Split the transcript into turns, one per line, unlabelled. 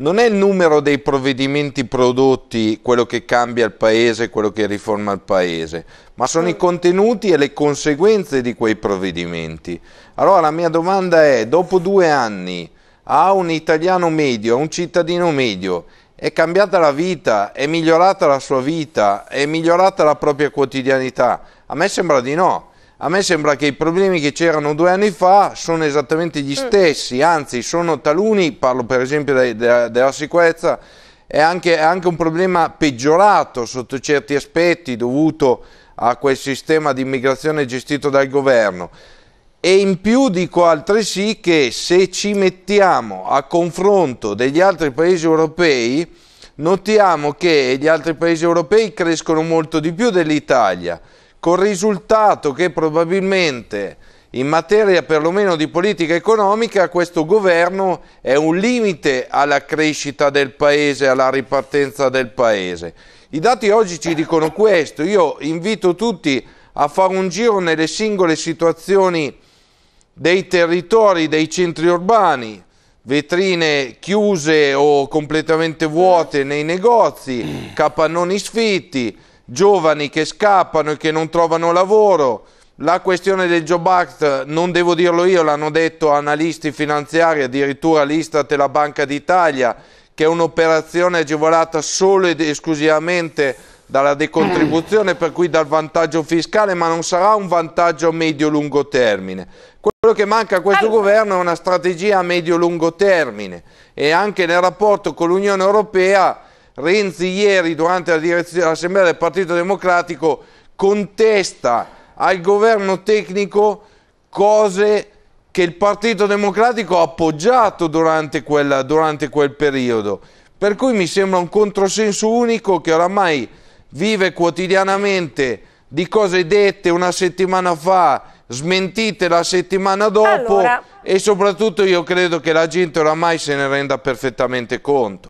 non è il numero dei provvedimenti prodotti quello che cambia il paese, quello che riforma il paese, ma sono i contenuti e le conseguenze di quei provvedimenti. Allora la mia domanda è, dopo due anni a un italiano medio, a un cittadino medio, è cambiata la vita, è migliorata la sua vita, è migliorata la propria quotidianità? A me sembra di no. A me sembra che i problemi che c'erano due anni fa sono esattamente gli mm. stessi, anzi sono taluni, parlo per esempio de de della sicurezza, è anche, è anche un problema peggiorato sotto certi aspetti dovuto a quel sistema di immigrazione gestito dal governo. E in più dico altresì che se ci mettiamo a confronto degli altri paesi europei, notiamo che gli altri paesi europei crescono molto di più dell'Italia col risultato che probabilmente in materia perlomeno di politica economica questo governo è un limite alla crescita del paese, alla ripartenza del paese. I dati oggi ci dicono questo, io invito tutti a fare un giro nelle singole situazioni dei territori, dei centri urbani, vetrine chiuse o completamente vuote nei negozi, capannoni sfitti, giovani che scappano e che non trovano lavoro, la questione del Job Act, non devo dirlo io, l'hanno detto analisti finanziari, addirittura l'Istat e la Banca d'Italia, che è un'operazione agevolata solo ed esclusivamente dalla decontribuzione, per cui dal vantaggio fiscale, ma non sarà un vantaggio a medio-lungo termine. Quello che manca a questo governo è una strategia a medio-lungo termine e anche nel rapporto con l'Unione Europea Renzi ieri durante l'assemblea del Partito Democratico contesta al governo tecnico cose che il Partito Democratico ha appoggiato durante, quella, durante quel periodo. Per cui mi sembra un controsenso unico che oramai vive quotidianamente di cose dette una settimana fa, smentite la settimana dopo allora... e soprattutto io credo che la gente oramai se ne renda perfettamente conto.